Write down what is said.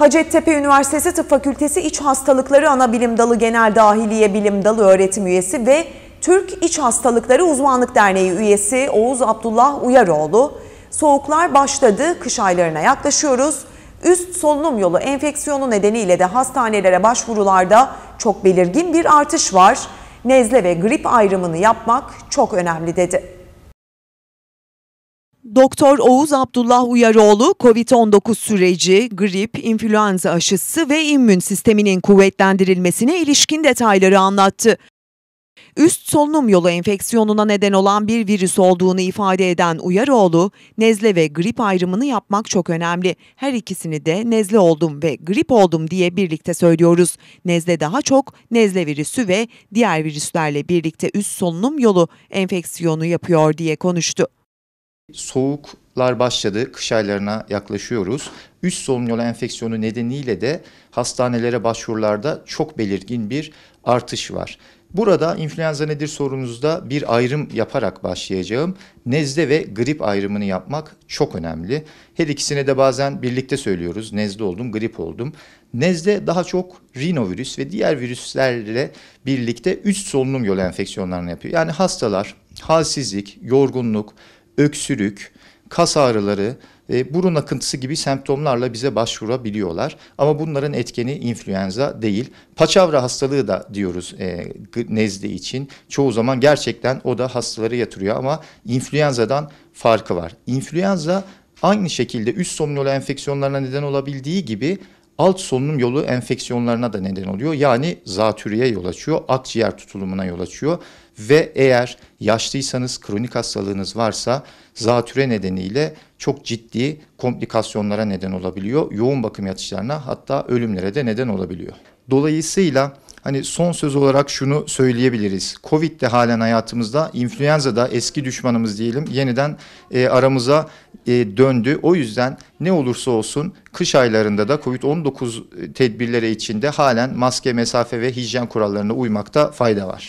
Hacettepe Üniversitesi Tıp Fakültesi İç Hastalıkları Anabilim Dalı Genel Dahiliye Bilim Dalı Öğretim Üyesi ve Türk İç Hastalıkları Uzmanlık Derneği üyesi Oğuz Abdullah Uyaroğlu, soğuklar başladı, kış aylarına yaklaşıyoruz. Üst solunum yolu enfeksiyonu nedeniyle de hastanelere başvurularda çok belirgin bir artış var. Nezle ve grip ayrımını yapmak çok önemli dedi. Doktor Oğuz Abdullah Uyaroğlu, COVID-19 süreci, grip, influenza aşısı ve immün sisteminin kuvvetlendirilmesine ilişkin detayları anlattı. Üst solunum yolu enfeksiyonuna neden olan bir virüs olduğunu ifade eden Uyaroğlu, nezle ve grip ayrımını yapmak çok önemli. Her ikisini de nezle oldum ve grip oldum diye birlikte söylüyoruz. Nezle daha çok nezle virüsü ve diğer virüslerle birlikte üst solunum yolu enfeksiyonu yapıyor diye konuştu. Soğuklar başladı, kış aylarına yaklaşıyoruz. Üst solunum yolu enfeksiyonu nedeniyle de hastanelere başvurularda çok belirgin bir artış var. Burada influenza nedir sorunuzda bir ayrım yaparak başlayacağım. Nezle ve grip ayrımını yapmak çok önemli. Her ikisine de bazen birlikte söylüyoruz. Nezle oldum, grip oldum. Nezle daha çok rinovirüs ve diğer virüslerle birlikte üst solunum yolu enfeksiyonlarını yapıyor. Yani hastalar halsizlik, yorgunluk, öksürük, kas ağrıları, e, burun akıntısı gibi semptomlarla bize başvurabiliyorlar. Ama bunların etkeni influenza değil. Paçavra hastalığı da diyoruz e, nezle için. Çoğu zaman gerçekten o da hastaları yatırıyor ama influenzadan farkı var. İnfluenza aynı şekilde üst somnolu enfeksiyonlarına neden olabildiği gibi alt solunum yolu enfeksiyonlarına da neden oluyor. Yani zatürreye yol açıyor, akciğer tutulumuna yol açıyor ve eğer yaşlıysanız, kronik hastalığınız varsa zatüre nedeniyle çok ciddi komplikasyonlara neden olabiliyor. Yoğun bakım yatışlarına hatta ölümlere de neden olabiliyor. Dolayısıyla Hani son söz olarak şunu söyleyebiliriz. Covid de halen hayatımızda, influenza da eski düşmanımız diyelim yeniden e, aramıza e, döndü. O yüzden ne olursa olsun kış aylarında da Covid-19 e, tedbirleri içinde halen maske, mesafe ve hijyen kurallarına uymakta fayda var.